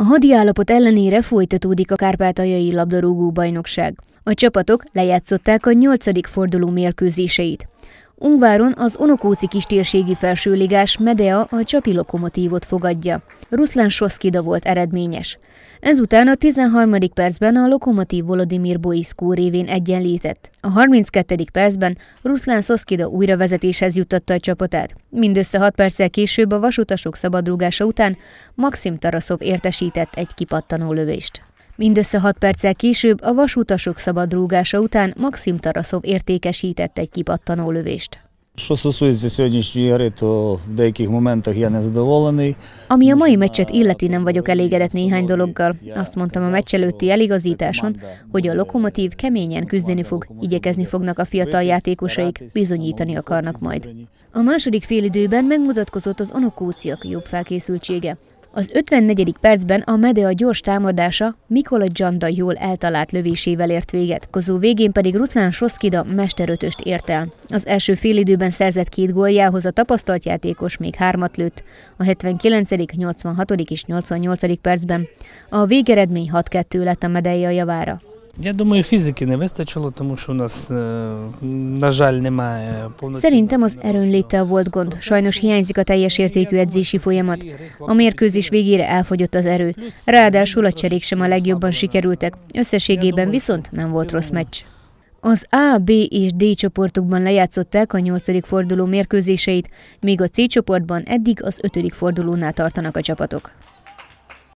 A hadi állapot ellenére folytatódik a kárpátaljai labdarúgó bajnokság. A csapatok lejátszották a nyolcadik forduló mérkőzéseit. Ungváron az Onokóci kistérségi felsőligás Medea a Csapi Lokomotívot fogadja. Ruszlán Soszkida volt eredményes. Ezután a 13. percben a Lokomotív Volodymyr Boiszkó révén egyenlített. A 32. percben Ruszlán Soszkida újra vezetéshez juttatta a csapatát. Mindössze 6 perccel később a vasutasok szabadrúgása után Maxim Taraszov értesített egy kipattanó lövést. Mindössze 6 perccel később a vasutasok szabadrúgása után Maxim Taraszov értékesített egy kipattanó lövést. Ami a mai meccset illeti, nem vagyok elégedett néhány dologgal. Azt mondtam a meccs előtti eligazításon, hogy a Lokomotív keményen küzdeni fog, igyekezni fognak a fiatal játékosaik, bizonyítani akarnak majd. A második félidőben megmutatkozott az onokóciak jobb felkészültsége. Az 54. percben a Medea gyors támadása Mikola Gyanda jól eltalált lövésével ért véget, kozó végén pedig Rutlán Soszkida mesterötöst ért el. Az első félidőben szerzett két góljához a tapasztalt játékos még hármat lőtt, a 79., 86. és 88. percben. A végeredmény 6-2 lett a Medea javára. Я думаю, фізики не вистачило, тому що у нас, на жаль, Szerintem az erőn léte volt gond. Sajnos hiányzik a teljes értékű edzési folyamat. A mérkőzés végére elfogyott az erő. Ráadásul a cserék sem a legjobban sikerültek. Összességében viszont nem volt rossz meccs. Az A, B és D csoportokban lejátszották a nyolcadik forduló mérkőzéseit, míg a C csoportban eddig az ötödik fordulónál tartanak a csapatok.